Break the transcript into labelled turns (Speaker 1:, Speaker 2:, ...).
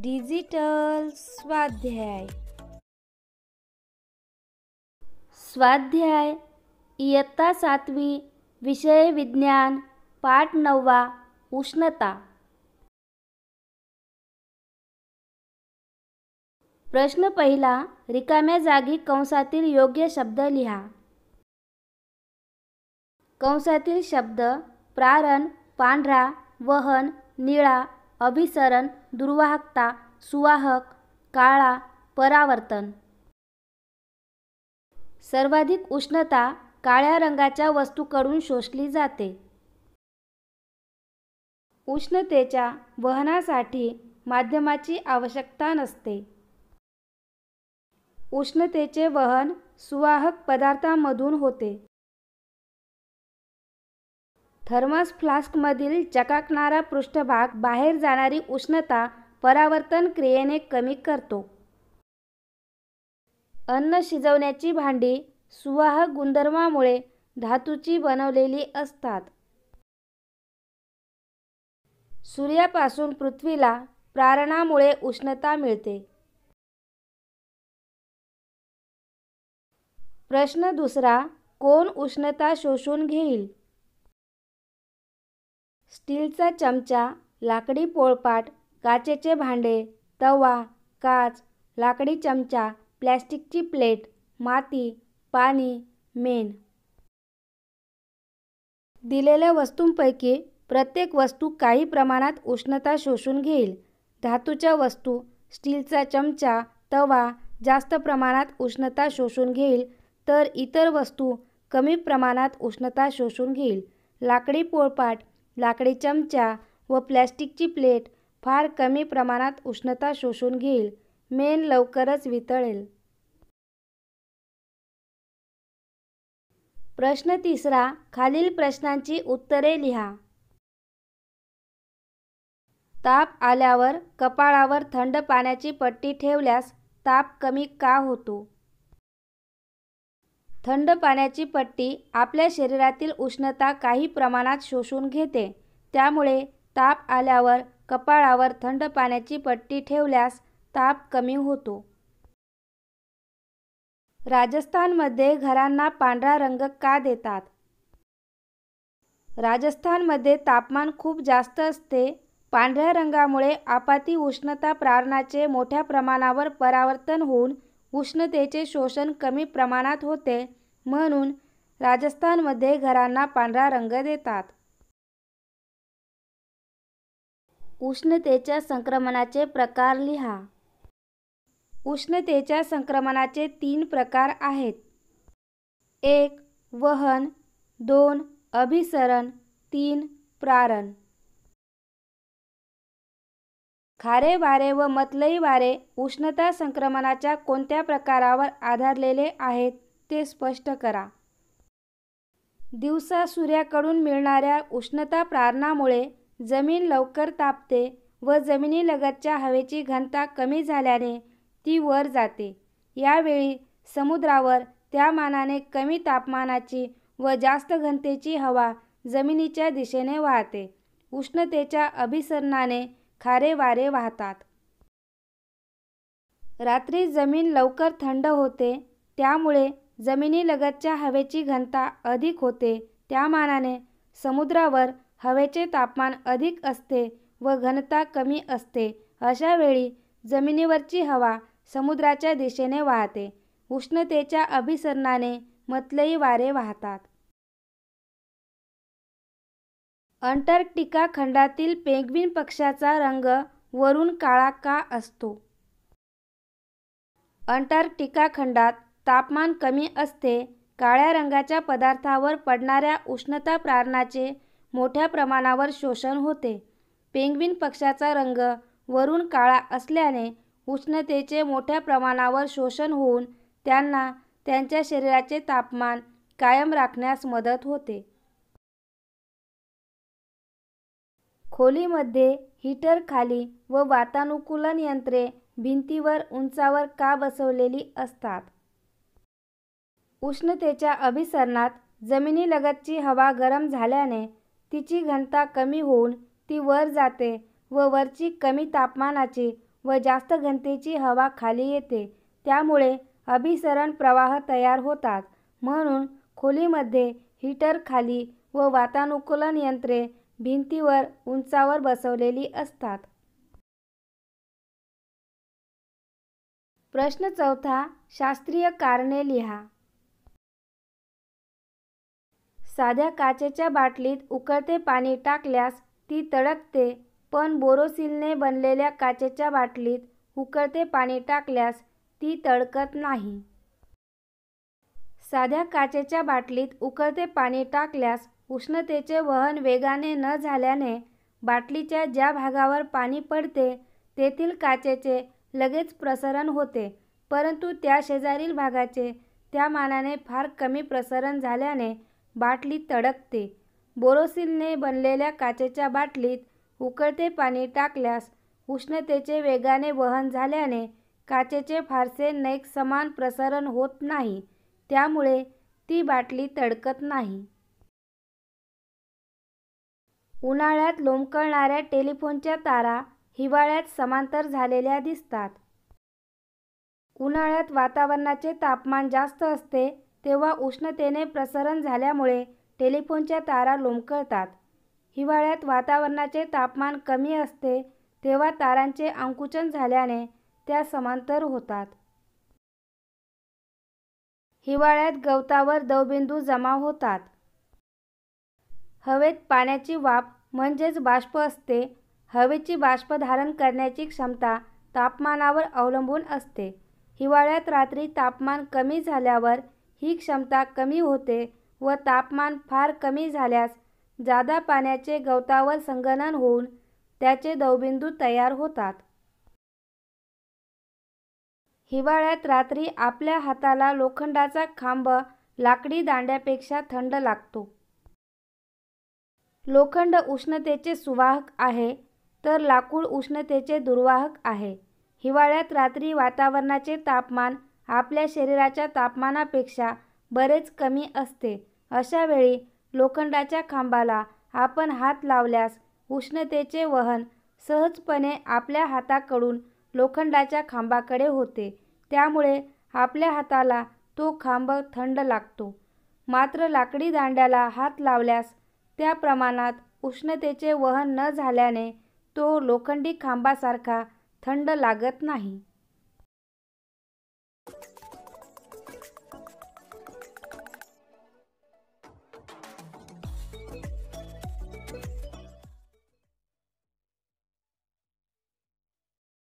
Speaker 1: Digital स्वाध्याय स्वाध्याय इयत्ता सातवी विषय विज्ञान पाठ नववा उष्णता प्रश्न पहिला रिकाम्या जागी कंसातील योग्य शब्द लिहा कंसातील शब्द प्रारण पांढरा वहन निळा अभिसरण दुर्वाहकता सुवाहक काळा परावर्तन सर्वाधिक उष्णता काळ्या रंगाच्या वस्तूकडून शोषली जाते उष्णतेच्या वहनासाठी माध्यमाची आवश्यकता नसते उष्णतेचे वहन सुवाहक पदार्थांमधून होते थर्मस फ्लास्कमधील चकाकणारा पृष्ठभाग बाहेर जाणारी उष्णता परावर्तन क्रियेने कमी करतो अन्न शिजवण्याची भांडी सुवाह गुणधर्मामुळे धातूची बनवलेली असतात सूर्यापासून पृथ्वीला प्रारणामुळे उष्णता मिळते प्रश्न दुसरा कोण उष्णता शोषून घेईल स्टीलचा चमचा लाकडी पोळपाट काचेचे भांडे तवा काच लाकडी चमचा प्लॅस्टिकची प्लेट माती पाणी मेन दिलेल्या वस्तूंपैकी प्रत्येक वस्तू काही प्रमाणात उष्णता शोषून घेईल धातूच्या वस्तू स्टीलचा चमचा तवा जास्त प्रमाणात उष्णता शोषून घेईल तर इतर वस्तू कमी प्रमाणात उष्णता शोषून घेईल लाकडी पोळपाट लाकडी चमचा व प्लॅस्टिकची प्लेट फार कमी प्रमाणात उष्णता शोषून घेईल मेन लवकरच वितळेल प्रश्न तिसरा खालील प्रश्नांची उत्तरे लिहा ताप आल्यावर कपाळावर थंड पाण्याची पट्टी ठेवल्यास ताप कमी का होतो थंड पाण्याची पट्टी आपल्या शरीरातील उष्णता काही प्रमाणात शोषून घेते त्यामुळे ताप आल्यावर कपाळावर थंड पाण्याची पट्टी ठेवल्यास ताप कमी होतो राजस्थानमध्ये घरांना पांढरा रंग का देतात राजस्थानमध्ये तापमान खूप जास्त असते पांढऱ्या रंगामुळे आपाती उष्णता प्रारणाचे मोठ्या प्रमाणावर परावर्तन होऊन उष्णतेचे शोषण कमी प्रमाणात होते म्हणून राजस्थानमध्ये घरांना पांढरा रंग देतात उष्णतेच्या संक्रमणाचे प्रकार लिहा उष्णतेच्या संक्रमणाचे तीन प्रकार आहेत एक वहन दोन अभिसरण तीन प्रारण खारे वारे व मतलई वारे उष्णता संक्रमणाच्या कोणत्या प्रकारावर आधारलेले आहेत ते स्पष्ट करा दिवसा सूर्याकडून मिळणाऱ्या उष्णता प्रारणामुळे जमीन लवकर तापते व जमिनीलगतच्या हवेची घनता कमी झाल्याने ती वर जाते यावेळी समुद्रावर त्या मानाने कमी तापमानाची व जास्त घनतेची हवा जमिनीच्या दिशेने वाहते उष्णतेच्या अभिसरणाने खारे वारे वाहतात रात्री जमीन लवकर थंड होते त्यामुळे जमिनीलगतच्या हवेची घनता अधिक होते त्यामानाने समुद्रावर हवेचे तापमान अधिक असते व घनता कमी असते अशा वेळी जमिनीवरची हवा समुद्राच्या दिशेने वाहते उष्णतेच्या अभिसरणाने मतलई वारे वाहतात अंटार्क्टिका खंडातील पेंग्विन पक्षाचा रंग वरून काळा का असतो? अंटार्क्टिका खंडात तापमान कमी असते. काळ्या रंगाच्या पदार्थावर पडणाऱ्या उष्णता प्रारणाचे मोठ्या प्रमाणावर शोषण होते. पेंग्विन पक्ष्याचा रंग वरून काळा असल्याने उष्णतेचे मोठ्या प्रमाणावर शोषण होऊन त्यांना त्यांच्या शरीराचे तापमान कायम राखण्यास मदत होते खोलीमध्ये हीटर खाली व वातानुकूलन यंत्रे भिंतीवर उंचावर का बसवलेली असतात उष्णतेच्या अभिसरणात जमिनीलगतची हवा गरम झाल्याने तिची घनता कमी होऊन ती वर जाते व वरची कमी तापमानाची व जास्त घनतेची हवा खाली येते त्यामुळे अभिसरण प्रवाह तयार होतात म्हणून खोलीमध्ये हीटर खाली व वातानुकूलन यंत्रे भिंतीवर उंचावर बसवलेली असतात प्रश्न चौथा शास्त्रीय कारणे लिहा साध्या काचेच्या बाटलीत उकळते पाणी टाकल्यास ती तडकते पण बोरोसिलने बनलेल्या काचेच्या बाटलीत उकळते पाणी टाकल्यास ती तडकत नाही साध्या काचेच्या बाटलीत उकळते पाणी टाकल्यास उष्णतेचे वहन वेगाने न झाल्याने बाटलीच्या ज्या भागावर पाणी पडते तेथील काचेचे लगेच प्रसरण होते परंतु त्या शेजारील भागाचे त्या मानाने फार कमी प्रसरण झाल्याने बाटली तडकते बोरोसिलने बनलेल्या काचेच्या बाटलीत उकळते पाणी टाकल्यास उष्णतेचे वेगाने वहन झाल्याने काचेचे फारसे नैक समान प्रसरण होत नाही त्यामुळे ती बाटली तडकत नाही उन्हाळ्यात लोंबकळणाऱ्या टेलिफोनच्या तारा हिवाळ्यात समांतर झालेल्या दिसतात उन्हाळ्यात वातावरणाचे तापमान जास्त असते तेव्हा उष्णतेने प्रसरण झाल्यामुळे टेलिफोनच्या तारा लोंबकळतात हिवाळ्यात वातावरणाचे तापमान कमी असते तेव्हा तारांचे अंकुचन झाल्याने त्या समांतर होतात हिवाळ्यात गवतावर दवबिंदू जमा होतात हवेत पाण्याची वाफ म्हणजेच बाष्प असते हवेची बाष्प धारण करण्याची क्षमता तापमानावर अवलंबून असते हिवाळ्यात रात्री तापमान कमी झाल्यावर ही क्षमता कमी होते व तापमान फार कमी झाल्यास जादा पाण्याचे गवतावर संगणन होऊन त्याचे दवबिंदू तयार होतात हिवाळ्यात रात्री आपल्या हाताला लोखंडाचा खांब लाकडी दांड्यापेक्षा थंड लागतो लोखंड उष्णतेचे सुवाहक आहे तर लाकूड उष्णतेचे दुर्वाहक आहे हिवाळ्यात रात्री वातावरणाचे तापमान आपल्या शरीराच्या तापमानापेक्षा बरेच कमी असते अशावेळी लोखंडाच्या खांबाला आपण हात लावल्यास उष्णतेचे वहन सहजपणे आपल्या हाताकडून लोखंडाच्या खांबाकडे होते त्यामुळे आपल्या हाताला तो खांब थंड लागतो मात्र लाकडी दांड्याला हात लावल्यास त्या प्रमाणात उष्णतेचे वहन न झाल्याने तो लोखंडी खांबासारखा थंड लागत नाही